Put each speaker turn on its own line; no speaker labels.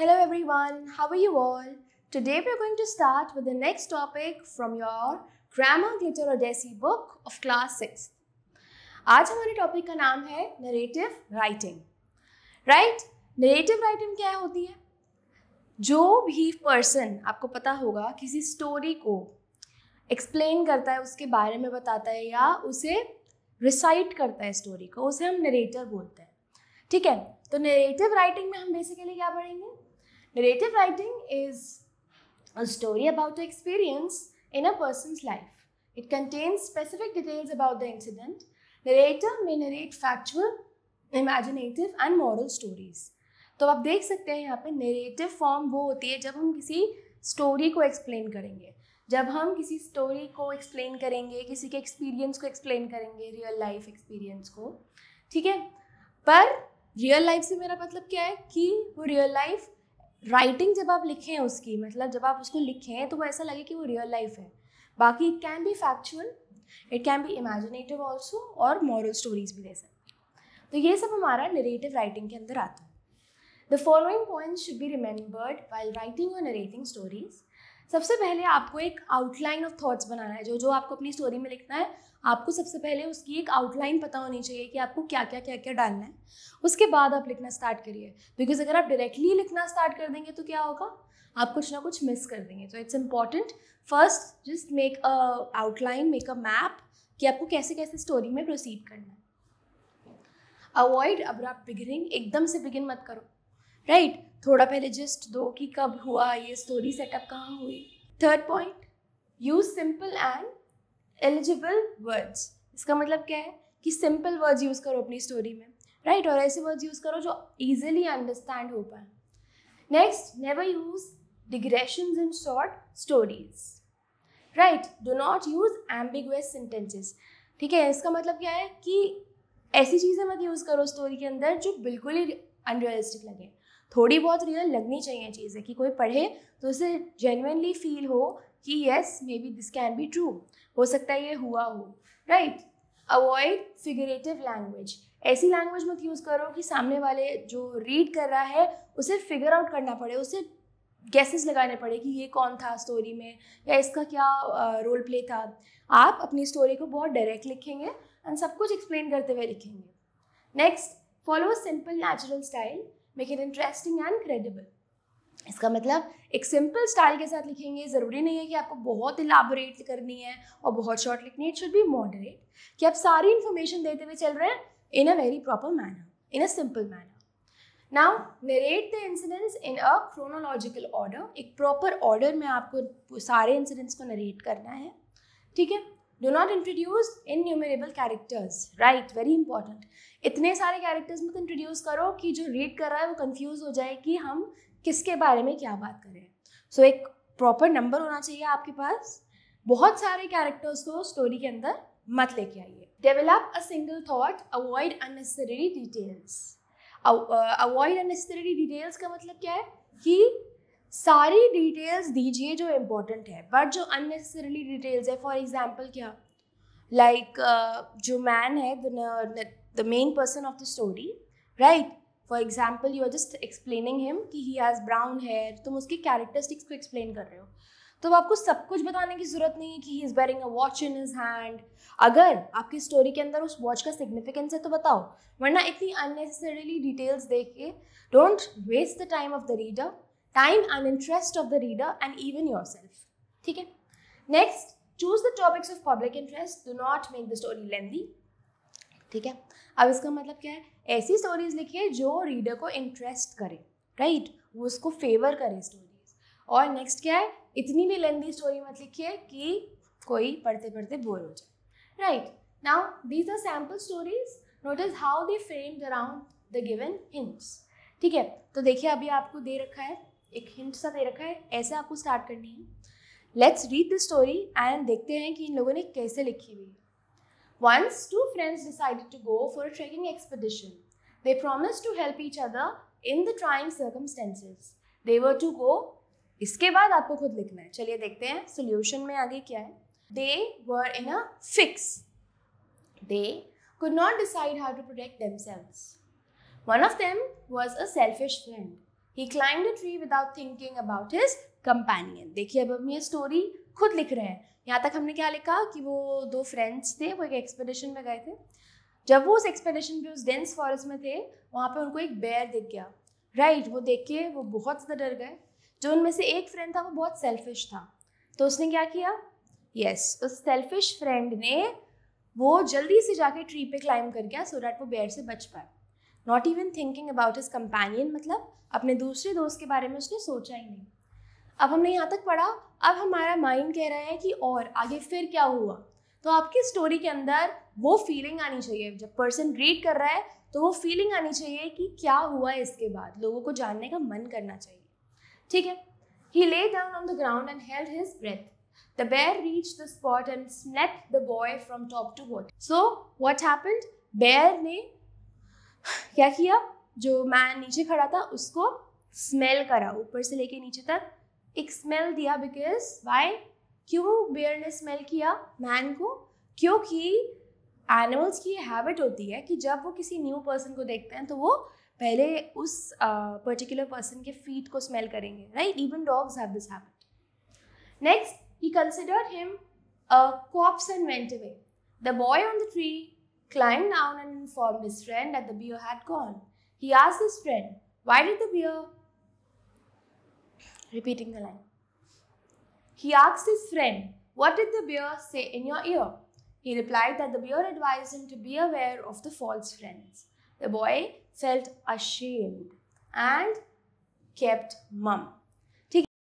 Hello everyone, how are you all? Today we are going to start with the next topic from your Grammar Glitter Odessi book of class 6. आज हमारे topic का नाम है narrative writing right narrative writing क्या होती है जो भी पर्सन आपको पता होगा किसी स्टोरी को एक्सप्लेन करता है उसके बारे में बताता है या उसे रिसाइट करता है स्टोरी को उसे हम नरेटर बोलते हैं ठीक है तो नरेटिव राइटिंग में हम बेसिकली क्या पढ़ेंगे Narrative writing is a story about an experience in a person's life. It contains specific details about the incident. Narrator may narrate factual, imaginative and moral stories. तो आप देख सकते हैं यहाँ पे नरेटिव फॉर्म वो होती है जब हम किसी स्टोरी को एक्सप्लेन करेंगे जब हम किसी स्टोरी को एक्सप्लेन करेंगे किसी के एक्सपीरियंस को एक्सप्लेन करेंगे रियल लाइफ एक्सपीरियंस को ठीक है पर रियल लाइफ से मेरा मतलब क्या है कि वो रियल लाइफ राइटिंग जब आप लिखें उसकी मतलब जब आप उसको लिखें तो वो ऐसा लगे कि वो रियल लाइफ है बाकी it can be factual it can be imaginative also और मॉरल स्टोरीज भी दे सकते तो ये सब हमारा नरेटिव राइटिंग के अंदर आता है the following point should be remembered while writing और नरेटिंग स्टोरीज सबसे पहले आपको एक आउटलाइन ऑफ थॉट्स बनाना है जो जो आपको अपनी स्टोरी में लिखना है आपको सबसे पहले उसकी एक आउटलाइन पता होनी चाहिए कि आपको क्या क्या क्या क्या डालना है उसके बाद आप लिखना स्टार्ट करिए बिकॉज अगर आप डायरेक्टली लिखना स्टार्ट कर देंगे तो क्या होगा आप कुछ ना कुछ मिस कर देंगे तो it's important first just make a outline make a map कि आपको कैसे कैसे स्टोरी में प्रोसीड करना है अवॉइड आप बिगिनिंग एकदम से बिगिन मत करो राइट right? थोड़ा पहले जस्ट दो कि कब हुआ ये स्टोरी सेटअप कहाँ हुई third point use simple and eligible words इसका मतलब क्या है कि सिंपल वर्ड्स यूज़ करो अपनी स्टोरी में राइट right? और ऐसे वर्ड्स यूज़ करो जो ईजिली अंडरस्टैंड हो पाए next never use digression in short stories right do not use ambiguous sentences ठीक है इसका मतलब क्या है कि ऐसी चीज़ें मत यूज़ करो स्टोरी के अंदर जो बिल्कुल ही अनरियलिस्टिक लगे थोड़ी बहुत रियल लगनी चाहिए चीज़ें कि कोई पढ़े तो उसे जेनुनली फील हो कि yes may be this can be true हो सकता है ये हुआ हो राइट अवॉइड फिगरेटिव लैंग्वेज ऐसी लैंग्वेज मत यूज़ करो कि सामने वाले जो रीड कर रहा है उसे फिगर आउट करना पड़े उसे गैसेस लगाने पड़े कि ये कौन था स्टोरी में या इसका क्या रोल प्ले था आप अपनी स्टोरी को बहुत डायरेक्ट लिखेंगे एंड सब कुछ एक्सप्लेन करते हुए लिखेंगे next follow simple natural style make it interesting and credible इसका मतलब एक सिंपल स्टाइल के साथ लिखेंगे ज़रूरी नहीं है कि आपको बहुत इलाबोरेट करनी है और बहुत शॉर्ट लिखनी है इट शुड बी मॉडरेट कि आप सारी इन्फॉर्मेशन देते हुए चल रहे हैं in a very proper manner in a simple manner now narrate the incidents in a chronological order एक प्रॉपर ऑर्डर में आपको सारे इंसिडेंट्स को नरेट करना है ठीक है do not introduce innumerable characters right very important इतने सारे कैरेक्टर्स मत इंट्रोड्यूस करो कि जो रीड कर रहा है वो कन्फ्यूज़ हो जाए कि हम किसके बारे में क्या बात करें सो so, एक प्रॉपर नंबर होना चाहिए आपके पास बहुत सारे कैरेक्टर्स को स्टोरी के अंदर मत लेके आइए develop a single thought avoid unnecessary details avoid unnecessary details का मतलब क्या है कि सारी डिटेल्स दीजिए जो इम्पोर्टेंट है बट जो अननेसेसरीली डिटेल्स है फॉर एग्जाम्पल क्या लाइक like, uh, जो मैन है the main person of the story right for example you are just explaining him कि ही हैज़ ब्राउन हेयर तुम उसके कैरेक्टरिस्टिक्स को एक्सप्लेन कर रहे हो तो आपको सब कुछ बताने की जरूरत नहीं है कि he is wearing a watch in his hand अगर आपकी स्टोरी के अंदर उस वॉच का सिग्निफिकेंस है तो बताओ वरना इतनी अननेसेसरीली डिटेल्स देख के don't waste the time of the reader time and interest of the reader and even yourself ठीक है next choose the topics of public interest do not make the story lengthy ठीक है अब इसका मतलब क्या है ऐसी स्टोरीज लिखिए जो रीडर को इंटरेस्ट करे राइट वो उसको फेवर करे स्टोरीज और नेक्स्ट क्या है इतनी भी लेंदी स्टोरी मत लिखिए कि कोई पढ़ते पढ़ते बोर हो जाए right now these are sample stories notice how they framed around the given hints ठीक है तो देखिए अभी आपको दे रखा है एक हिंट सा दे रखा है ऐसे आपको स्टार्ट करनी है let's read the story and देखते हैं कि इन लोगों ने कैसे लिखी हुई once two friends decided to go for a trekking expedition they promise to help each other in the trying circumstances they were to go इसके बाद आपको खुद लिखना है चलिए देखते हैं सोल्यूशन में आगे क्या है they were in a fix they could not decide how to protect themselves. One of them was a selfish friend he climb a tree without thinking about his companion देखिए अब हम ये स्टोरी खुद लिख रहे हैं यहाँ तक हमने क्या लिखा कि वो दो फ्रेंड्स थे वो एक एक्सपेडिशन में गए थे जब वो उस एक्सपेडिशन पे उस डेंस फॉरेस्ट में थे वहाँ पे उनको एक बेयर दिख गया राइट right, वो देख के वो बहुत ज़्यादा डर गए जो उनमें से एक फ्रेंड था वो बहुत सेल्फिश था तो उसने क्या किया यस yes, उस सेल्फिश फ्रेंड ने वो जल्दी से जाके ट्री पे क्लाइंब कर गया सो डैट वो बेयर से बच पाए not even thinking about his companion मतलब अपने दूसरे दोस्त के बारे में उसने सोचा ही नहीं अब हमने यहाँ तक पढ़ा अब हमारा माइंड कह रहा है कि और आगे फिर क्या हुआ तो आपकी स्टोरी के अंदर वो फीलिंग आनी चाहिए जब पर्सन रीड कर रहा है तो वो फीलिंग आनी चाहिए कि क्या हुआ इसके बाद लोगों को जानने का मन करना चाहिए ठीक है he lay down on the ground and held his breath the bear reach the spot and snapped the boy from top to bottom. So what happened? ने क्या किया जो मैन नीचे खड़ा था उसको स्मेल करा ऊपर से लेके नीचे तक एक स्मेल दिया बिकॉज वाई क्यों बियर ने स्मेल किया मैन को क्योंकि एनिमल्स की हैबिट होती है कि जब वो किसी न्यू पर्सन को देखते हैं तो वो पहले उस पर्टिकुलर uh, पर्सन के फीट को स्मेल करेंगे right even dogs have this habit next he consider him corpse and went away the boy on the tree climbed down and informed his friend that the bear had gone. He asked his friend, Why did the bear? Repeating the line. He asked his friend, What did the bear say in your ear? He replied that the bear advised him to be aware of the false friends. The boy felt ashamed and kept mum.